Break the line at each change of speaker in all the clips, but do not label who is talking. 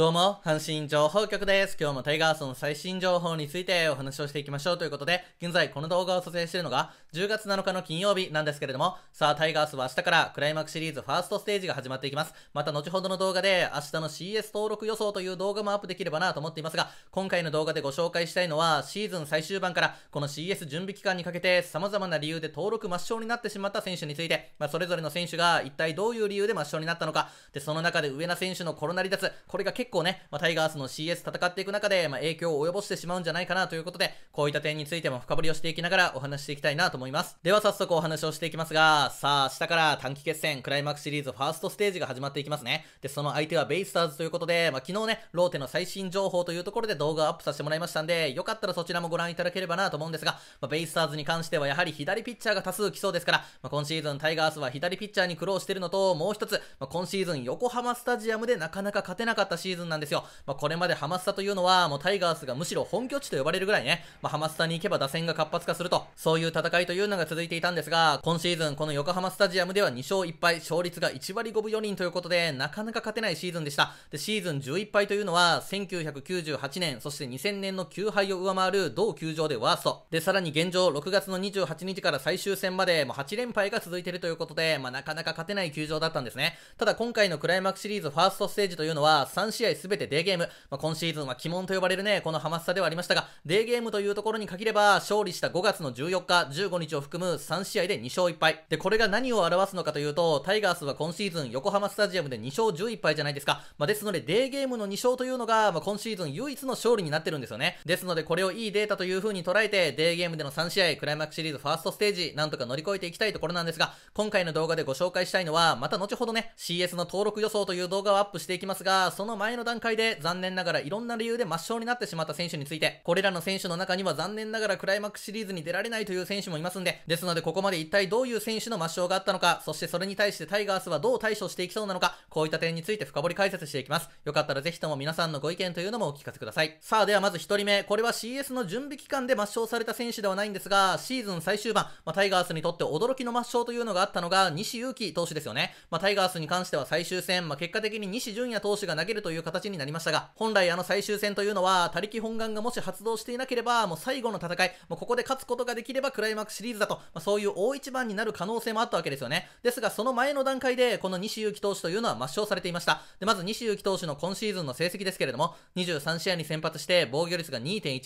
どうも、阪神情報局です。今日もタイガースの最新情報についてお話をしていきましょうということで、現在この動画を撮影しているのが10月7日の金曜日なんですけれども、さあタイガースは明日からクライマックスシリーズファーストステージが始まっていきます。また後ほどの動画で明日の CS 登録予想という動画もアップできればなと思っていますが、今回の動画でご紹介したいのは、シーズン最終盤からこの CS 準備期間にかけて様々な理由で登録抹消になってしまった選手について、まあ、それぞれの選手が一体どういう理由で抹消になったのか、で、その中で上田選手のコロナ離脱、これが結結構ね、まあ、タイガースの CS 戦っていく中で、まあ、影響を及ぼしてしまうんじゃないかなということで、こういった点についても深掘りをしていきながらお話していきたいなと思います。では早速お話をしていきますが、さあ、明日から短期決戦、クライマックスシリーズファーストステージが始まっていきますね。で、その相手はベイスターズということで、まあ、昨日ね、ローテの最新情報というところで動画をアップさせてもらいましたんで、よかったらそちらもご覧いただければなと思うんですが、まあ、ベイスターズに関してはやはり左ピッチャーが多数来そうですから、まあ、今シーズンタイガースは左ピッチャーに苦労してるのと、もう一つ、まあ、今シーズン横浜スタジアムでなかなか勝てなかったシーズンズンなんですよ。まあ、これまでハマスタというのは、もうタイガースがむしろ本拠地と呼ばれるぐらいね、まあ、ハマスタに行けば打線が活発化すると、そういう戦いというのが続いていたんですが、今シーズンこの横浜スタジアムでは2勝1敗、勝率が1割5分4厘ということで、なかなか勝てないシーズンでした。で、シーズン11敗というのは、1998年、そして2000年の9敗を上回る同球場でワースト。で、さらに現状、6月の28日から最終戦まで、もう8連敗が続いているということで、まあ、なかなか勝てない球場だったんですね。ただ今回のクライマックスシリーズファーストステージというのは、3試合すべてデーゲーム。まあ、今シーズンは鬼門と呼ばれるね、このハマスタではありましたが、デーゲームというところに限れば、勝利した5月の14日、15日を含む3試合で2勝1敗。で、これが何を表すのかというと、タイガースは今シーズン横浜スタジアムで2勝11敗じゃないですか。まあ、ですので、デーゲームの2勝というのが、まあ、今シーズン唯一の勝利になってるんですよね。ですので、これをいいデータという風に捉えて、デーゲームでの3試合、クライマックスシリーズファーストステージ、なんとか乗り越えていきたいところなんですが、今回の動画でご紹介したいのは、また後ほどね、CS の登録予想という動画をアップしていきますが、その前前の段階で残念ながらいろんな理由で抹消になってしまった選手について、これらの選手の中には残念ながらクライマックスシリーズに出られないという選手もいますんで、ですのでここまで一体どういう選手の抹消があったのか、そしてそれに対してタイガースはどう対処していきそうなのか、こういった点について深掘り解説していきます。よかったらぜひとも皆さんのご意見というのもお聞かせください。さあ、ではまず1人目、これは CS の準備期間で抹消された選手ではないんですが、シーズン最終盤、まあ、タイガースにとって驚きの抹消というのがあったのが、西勇気投手ですよね。まあ、タイガースに関しては最終戦、まあ、結果的に西純也投手が投げるというという形になりましたが、本来あの最終戦というのは、他力本願がもし発動していなければ、もう最後の戦い、もうここで勝つことができればクライマックスシリーズだと、まあ、そういう大一番になる可能性もあったわけですよね。ですが、その前の段階で、この西勇輝投手というのは抹消されていました。で、まず西勇輝投手の今シーズンの成績ですけれども、23試合に先発して、防御率が2.18、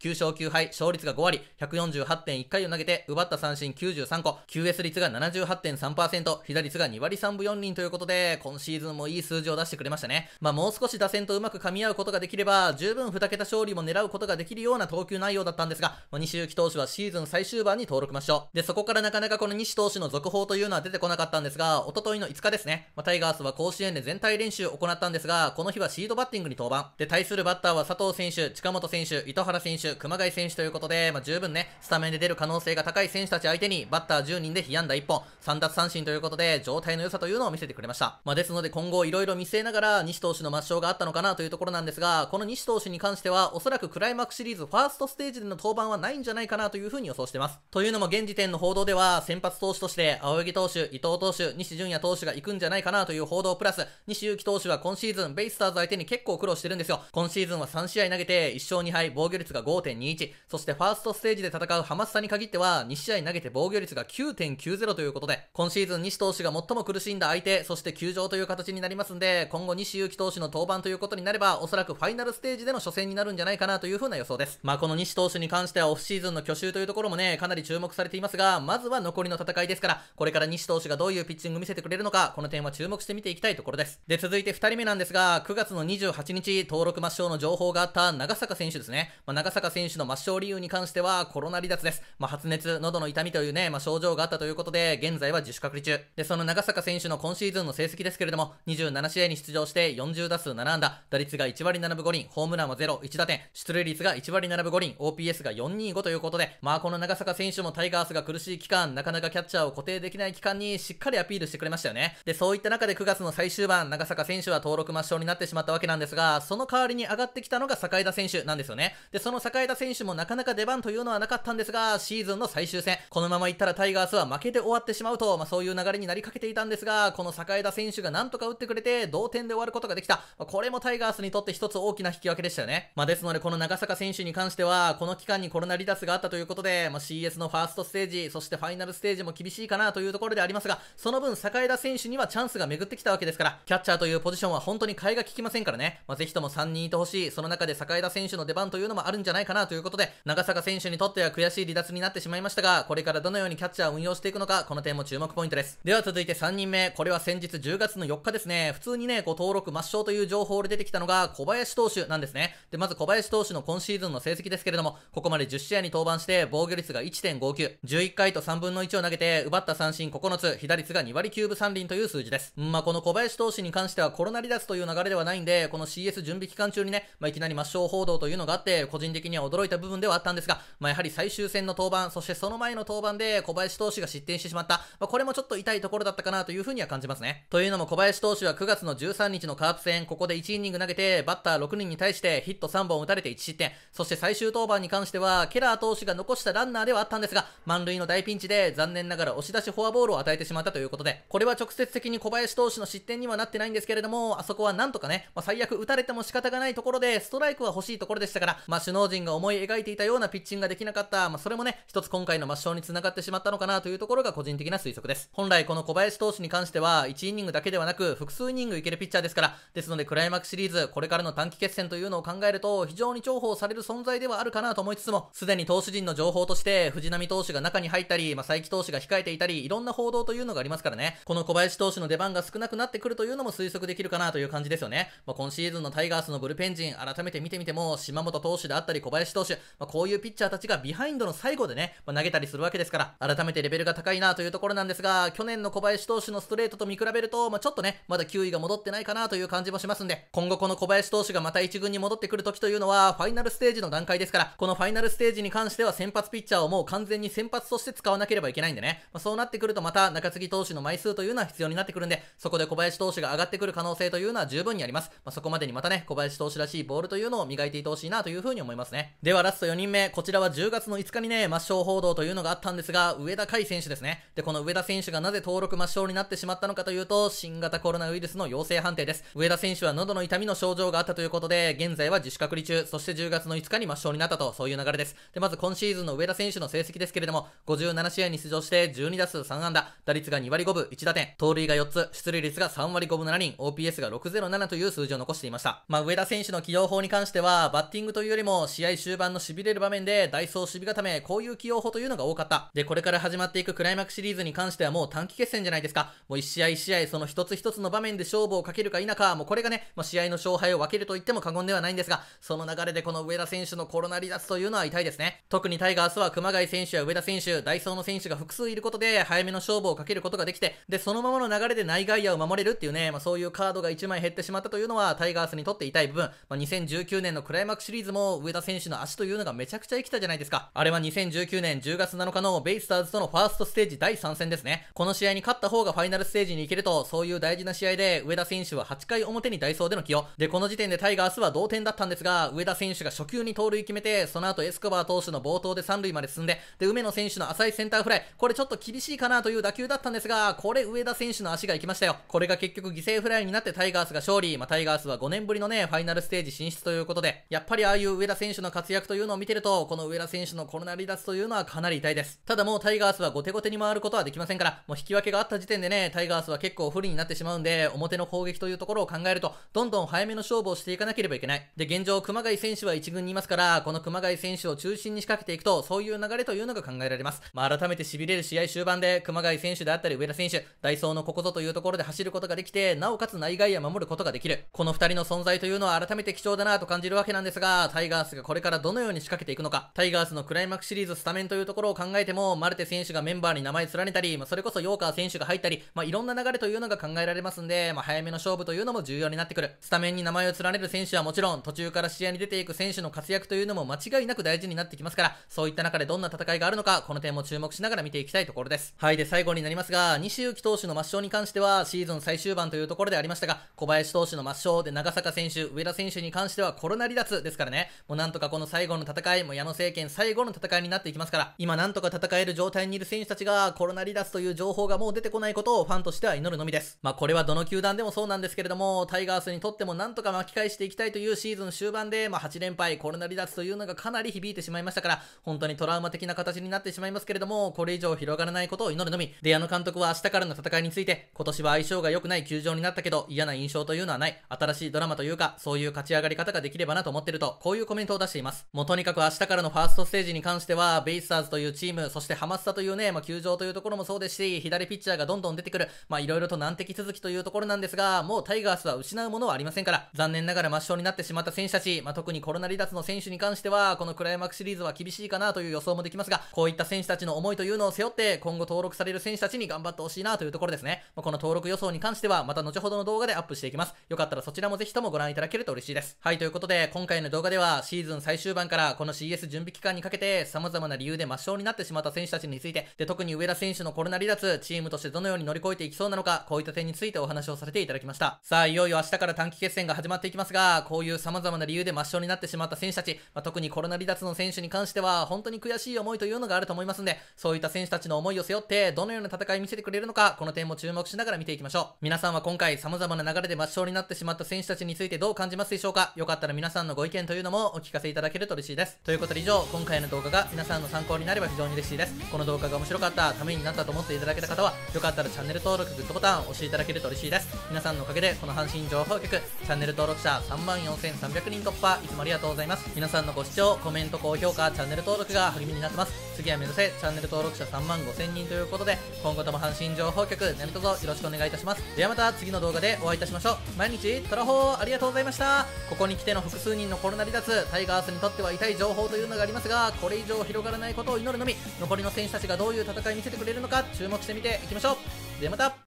9勝9敗、勝率が5割、148.1回を投げて、奪った三振93個、QS 率が78.3%、被打率が2割3分4人ということで、今シーズンもいい数字を出してくれましたね。まあ、もう少し打線とうまく噛み合うことができれば、十分2桁勝利も狙うことができるような投球内容だったんですが、ま西行投手はシーズン最終盤に登録まょう。で、そこからなかなかこの西投手の続報というのは出てこなかったんですが、おとといの5日ですね、まあ、タイガースは甲子園で全体練習を行ったんですが、この日はシードバッティングに登板。で、対するバッターは佐藤選手、近本選手、糸原選手、熊谷選手ということで、まあ、十分ね、スタメンで出る可能性が高い選手たち相手に、バッター10人で被安打1本、3奪三振ということで、状態の良さというのを見せてくれました。まあ、ですので今後いろいろ見据えながら、西投手の抹勝があったのかなというところなんですが、この西投手に関しては、おそらくクライマックスシリーズファーストステージでの登板はないんじゃないかなというふうに予想してます。というのも現時点の報道では、先発投手として、青柳投手、伊藤投手、西純也投手が行くんじゃないかなという報道プラス、西勇輝投手は今シーズン、ベイスターズ相手に結構苦労してるんですよ。今シーズンは3試合投げて、1勝2敗、防御率が5.21、そしてファーストステージで戦うハマスタに限っては、2試合投げて防御率が9.90ということで、今シーズン西投手が最も苦しんだ相手、そして球場という形になりますんで、今後西勇輝投手の登板ということになれば、おそらくファイナルステージでの初戦になるんじゃないかなという風な予想です。まあ、この西投手に関してはオフシーズンの去就というところもね、かなり注目されていますが、まずは残りの戦いですから、これから西投手がどういうピッチング見せてくれるのか、この点は注目して見ていきたいところです。で、続いて2人目なんですが、9月の28日、登録抹消の情報があった長坂選手ですね。まあ、長坂選手の抹消理由に関しては、コロナ離脱です。まあ、発熱、喉の痛みというね、まあ、症状があったということで、現在は自主隔離中。で、その長坂選手の今シーズンの成績ですけれども、27試合に出場して40打数数7安打、打率が1割7分5厘、ホームランは0、1打点、出塁率が1割7分5厘、OPS が425ということで、まあこの長坂選手もタイガースが苦しい期間、なかなかキャッチャーを固定できない期間にしっかりアピールしてくれましたよね。で、そういった中で9月の最終盤、長坂選手は登録抹消になってしまったわけなんですが、その代わりに上がってきたのが坂枝選手なんですよね。で、その坂枝選手もなかなか出番というのはなかったんですが、シーズンの最終戦、このままいったらタイガースは負けて終わってしまうと、まあそういう流れになりかけていたんですが、この坂枝選手がなんとか打ってくれて、同点で終わることができた。これもタイガースにとって一つ大きな引き分けでしたよね。まあ、ですので、この長坂選手に関しては、この期間にコロナ離脱があったということで、まあ、CS のファーストステージ、そしてファイナルステージも厳しいかなというところでありますが、その分、坂枝選手にはチャンスが巡ってきたわけですから、キャッチャーというポジションは本当に替えが効きませんからね。まあ、ぜひとも3人いてほしい、その中で坂枝選手の出番というのもあるんじゃないかなということで、長坂選手にとっては悔しい離脱になってしまいましたが、これからどのようにキャッチャーを運用していくのか、この点も注目ポイントです。では続いて3人目、これは先日10月の4日ですね、普通にね、ご登録抹消というという情報で出てきたのが小林投手なんですね。で、まず小林投手の今シーズンの成績ですけれども、ここまで10試合に登板して防御率が1.59、11回と3分の1を投げて、奪った三振9つ、被打率が2割9分3厘という数字です。まあ、この小林投手に関してはコロナ離脱という流れではないんで、この CS 準備期間中にね、まあ、いきなり抹消報道というのがあって、個人的には驚いた部分ではあったんですが、まあ、やはり最終戦の登板、そしてその前の登板で小林投手が失点してしまった、まあ、これもちょっと痛いところだったかなというふうには感じますね。というのも小林投手は9月の13日のカープ戦、ここで1イニング投げて、バッター6人に対してヒット3本打たれて1失点。そして最終登板に関しては、ケラー投手が残したランナーではあったんですが、満塁の大ピンチで残念ながら押し出しフォアボールを与えてしまったということで、これは直接的に小林投手の失点にはなってないんですけれども、あそこはなんとかね、まあ、最悪打たれても仕方がないところで、ストライクは欲しいところでしたから、まあ、首脳陣が思い描いていたようなピッチングができなかった、まあ、それもね、一つ今回の抹消につながってしまったのかなというところが個人的な推測です。本来この小林投手に関しては、1イニングだけではなく、複数イニングいけるピッチャーですから、ですのので、クライマックスシリーズ、これからの短期決戦というのを考えると、非常に重宝される存在ではあるかなと思いつつも、すでに投手陣の情報として、藤浪投手が中に入ったり、まあ、佐伯投手が控えていたり、いろんな報道というのがありますからね、この小林投手の出番が少なくなってくるというのも推測できるかなという感じですよね。まあ、今シーズンのタイガースのブルペン陣、改めて見てみても、島本投手であったり、小林投手、まあ、こういうピッチャーたちがビハインドの最後でね、まあ、投げたりするわけですから、改めてレベルが高いなというところなんですが、去年の小林投手のストレートと見比べると、まあ、ちょっとね、まだ球威が戻ってないかなという感じもします。しますんで、今後この小林投手がまた1軍に戻ってくる時というのは、ファイナルステージの段階ですから、このファイナルステージに関しては先発ピッチャーをもう完全に先発として使わなければいけないんでね、まあ、そうなってくるとまた中継ぎ投手の枚数というのは必要になってくるんで、そこで小林投手が上がってくる可能性というのは十分にあります。まあ、そこまでにまたね、小林投手らしいボールというのを磨いていてほしいなというふうに思いますね。ではラスト4人目、こちらは10月の5日にね、抹消報道というのがあったんですが、上田海選手ですね。で、この上田選手がなぜ登録抹消になってしまったのかというと、新型コロナウイルスの陽性判定です。上田選手は喉の痛みの症状があったということで、現在は自主隔離中、そして10月の5日に抹消になったと、そういう流れです。で、まず今シーズンの上田選手の成績ですけれども、57試合に出場して12打数3安打、打率が2割5分1打点、盗塁が4つ、出塁率が3割5分7厘、OPS が607という数字を残していました。まあ、上田選手の起用法に関しては、バッティングというよりも、試合終盤の痺れる場面で、ダイソー守備固め、こういう起用法というのが多かった。で、これから始まっていくクライマックスシリーズに関してはもう短期決戦じゃないですか。もう1試合1試合、その一つ一つの場面で勝負をかけるか否か、もうこれががね、まあ、試合の勝敗を分けると言っても過言ではないんですが、その流れでこの上田選手のコロナ離脱というのは痛いですね。特にタイガースは熊谷選手や上田選手、ダイソーの選手が複数いることで、早めの勝負をかけることができて、で、そのままの流れで内外野を守れるっていうね、まあ、そういうカードが1枚減ってしまったというのは、タイガースにとって痛い部分、まあ、2019年のクライマックスシリーズも上田選手の足というのがめちゃくちゃ生きたじゃないですか。あれは2019年10月7日のベイスターズとのファーストステージ第3戦ですね。この試合に勝った方がファイナルステージに行けると、そういう大事な試合で、上田選手は8回表ににダイソーでの起用。で、この時点でタイガースは同点だったんですが、上田選手が初球に盗塁決めて、その後エスコバー投手の冒頭で三塁まで進んで、で、梅野選手の浅いセンターフライ、これちょっと厳しいかなという打球だったんですが、これ上田選手の足が行きましたよ。これが結局犠牲フライになってタイガースが勝利。まあ、タイガースは5年ぶりのね、ファイナルステージ進出ということで、やっぱりああいう上田選手の活躍というのを見てると、この上田選手のコロナ離脱というのはかなり痛いです。ただもうタイガースは後手後手に回ることはできませんから、もう引き分けがあった時点でね、タイガースは結構不利になってしまうんで、表の攻撃というところを考えると、と、どんどん早めの勝負をしていかなければいけない。で、現状、熊谷選手は1軍にいますから、この熊谷選手を中心に仕掛けていくと、そういう流れというのが考えられます。まあ、改めて痺れる試合終盤で、熊谷選手であったり上田選手、ダイソーのここぞというところで走ることができて、なおかつ内外野守ることができる。この2人の存在というのは改めて貴重だなと感じるわけなんですが、タイガースがこれからどのように仕掛けていくのか、タイガースのクライマックスシリーズスタメンというところを考えても、マルテ選手がメンバーに名前連ねたり、まあ、それこそヨーカー選手が入ったり、まあ、いろんな流れというのが考えられますんで、まあ、早めの勝負というのも重要にになってくる。スタメンに名前を連ねる選手はもちろん、途中から試合に出ていく選手の活躍というのも間違いなく大事になってきますから、そういった中でどんな戦いがあるのか、この点も注目しながら見ていきたいところです。はい、で、最後になりますが、西勇輝投手の抹消に関しては、シーズン最終盤というところでありましたが、小林投手の抹消で長坂選手、上田選手に関してはコロナ離脱ですからね、もうなんとかこの最後の戦い、も矢野政権最後の戦いになっていきますから、今なんとか戦える状態にいる選手たちがコロナ離脱という情報がもう出てこないことをファンとしては祈るのみです。まあこれはどの球団でもそうなんですけれども、タイガースにとってもなんとか巻き返していきたいというシーズン終盤で、まあ、8連敗、コロナ離脱というのがかなり響いてしまいましたから、本当にトラウマ的な形になってしまいますけれども、これ以上広がらないことを祈るのみ、で、ア野監督は明日からの戦いについて、今年は相性が良くない球場になったけど、嫌な印象というのはない、新しいドラマというか、そういう勝ち上がり方ができればなと思ってると、こういうコメントを出しています。もうとにかく明日からのファーストステージに関しては、ベイスターズというチーム、そしてハマスタというね、まあ、球場というところもそうですし、左ピッチャーがどんどん出てくる、まあ、いろいろと難敵続きというところなんですが、もうタイガースは失うものはありませんから、残念ながら抹消になってしまった選手たち、まあ、特にコロナ離脱の選手に関しては、このクライマックスシリーズは厳しいかなという予想もできますが、こういった選手たちの思いというのを背負って、今後登録される選手たちに頑張ってほしいなというところですね。まあ、この登録予想に関しては、また後ほどの動画でアップしていきます。よかったらそちらもぜひともご覧いただけると嬉しいです。はい、ということで、今回の動画では、シーズン最終盤からこの CS 準備期間にかけて、様々な理由で抹消になってしまった選手たちについて、で、特に上田選手のコロナ離脱、チームとしてどのように乗り越えていきそうなのか、こういった点についてお話をさせていただきました。さあ、いよいよ明日から短期決戦が始まっていきますが、こういう様々な理由で抹消になってしまった選手たち、まあ、特にコロナ離脱の選手に関しては、本当に悔しい思いというのがあると思いますんで、そういった選手たちの思いを背負って、どのような戦いを見せてくれるのか、この点も注目しながら見ていきましょう。皆さんは今回、様々な流れで抹消になってしまった選手たちについてどう感じますでしょうかよかったら皆さんのご意見というのもお聞かせいただけると嬉しいです。ということで以上、今回の動画が皆さんの参考になれば非常に嬉しいです。この動画が面白かった、ためになったと思っていただけた方は、よかったらチャンネル登録、グッドボタンを押していただけると嬉しいです。皆さんのおかげで、この阪神情報局チャンネル登録者3万4300人突破いつもありがとうございます皆さんのご視聴コメント高評価チャンネル登録が励みになってます次は目指せチャンネル登録者3万5000人ということで今後とも阪神情報局何卒よろしくお願いいたしますではまた次の動画でお会いいたしましょう毎日トラホーありがとうございましたここに来ての複数人のコロナ離脱タイガースにとっては痛い情報というのがありますがこれ以上広がらないことを祈るのみ残りの選手たちがどういう戦い見せてくれるのか注目してみていきましょうではまた